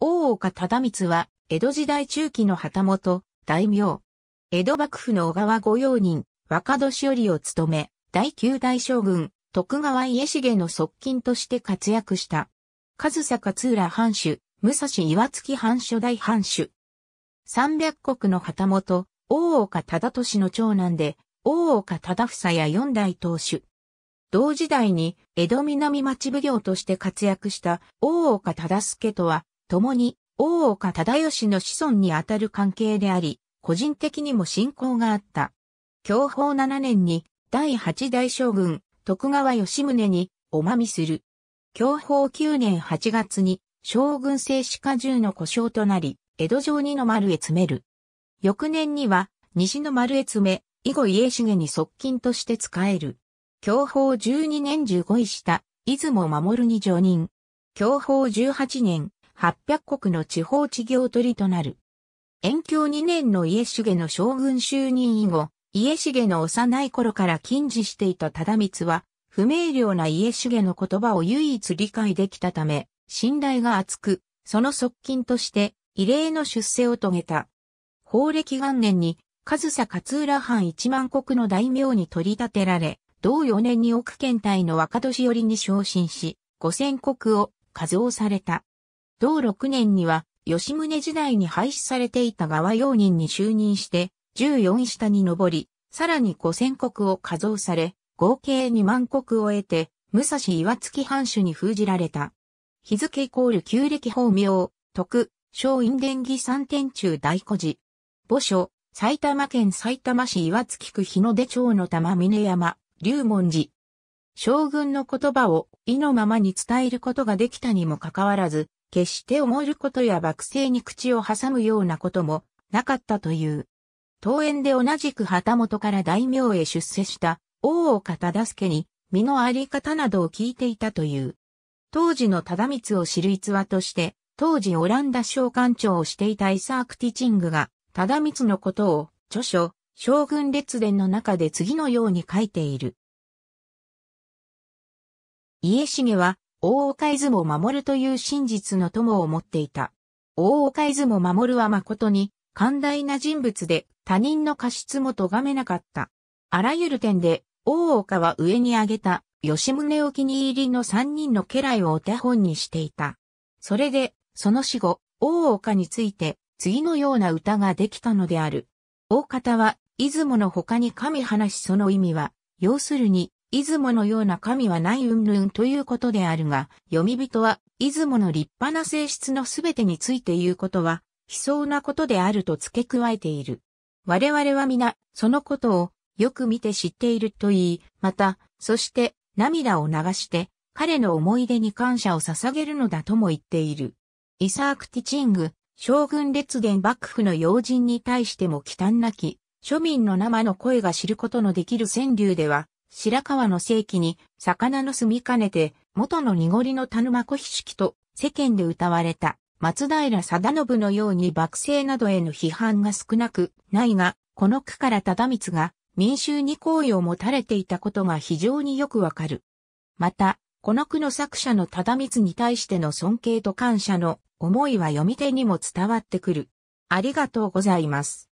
大岡忠光は、江戸時代中期の旗本、大名。江戸幕府の小川御用人、若年寄りを務め、第九代将軍、徳川家重の側近として活躍した。上坂津浦藩主、武蔵岩月藩初代藩主。三百国の旗本、大岡忠俊の長男で、大岡忠房や四代当主。同時代に江戸南町奉行として活躍した大岡忠助とは共に大岡忠義の子孫にあたる関係であり、個人的にも信仰があった。教法7年に第8代将軍徳川吉宗におまみする。教法9年8月に将軍制歯科中の故障となり、江戸城二の丸へ詰める。翌年には西の丸へ詰め、以後家重に側近として仕える。教法12年15位下、出雲守に上任。教法18年、800国の地方事業取りとなる。延享2年の家重の将軍就任以後、家重の幼い頃から禁止していた忠光は、不明瞭な家重の言葉を唯一理解できたため、信頼が厚く、その側近として、異例の出世を遂げた。法暦元年に、上総勝浦藩一万国の大名に取り立てられ、同4年に奥県隊の若年寄に昇進し、五千国を加増された。同6年には、吉宗時代に廃止されていた側用人に就任して、14下に上り、さらに5000国を加増され、合計2万国を得て、武蔵岩月藩主に封じられた。日付イコール旧暦法名、徳、松院伝義三天中大古寺。墓所、埼玉県埼玉市岩月区日の出町の玉峰山、龍門寺。将軍の言葉を意のままに伝えることができたにもかかわらず、決して思えることや惑星に口を挟むようなこともなかったという。桃園で同じく旗本から大名へ出世した大岡忠助に身のあり方などを聞いていたという。当時の忠光を知る逸話として、当時オランダ商館長をしていたイサーク・ティチングが、忠光のことを著書、将軍列伝の中で次のように書いている。家重は大岡出雲守という真実の友を持っていた。大岡出雲守は誠に、寛大な人物で、他人の過失も咎めなかった。あらゆる点で、大岡は上に挙げた、吉宗お気に入りの三人の家来をお手本にしていた。それで、その死後、大岡について、次のような歌ができたのである。大方は、出雲の他に神話しその意味は、要するに、出雲のような神はない云々ということであるが、読み人は、出雲の立派な性質のすべてについて言うことは、悲壮なことであると付け加えている。我々は皆、そのことを、よく見て知っていると言い、また、そして、涙を流して、彼の思い出に感謝を捧げるのだとも言っている。イサーク・ティチング、将軍列伝幕府の要人に対しても忌憚なき、庶民の生の声が知ることのできる川柳では、白川の世紀に、魚の住みかねて、元の濁りの田沼小式と世間で歌われた、松平定信のように幕政などへの批判が少なくないが、この句から忠光が民衆に好意を持たれていたことが非常によくわかる。また、この句の作者の忠光に対しての尊敬と感謝の思いは読み手にも伝わってくる。ありがとうございます。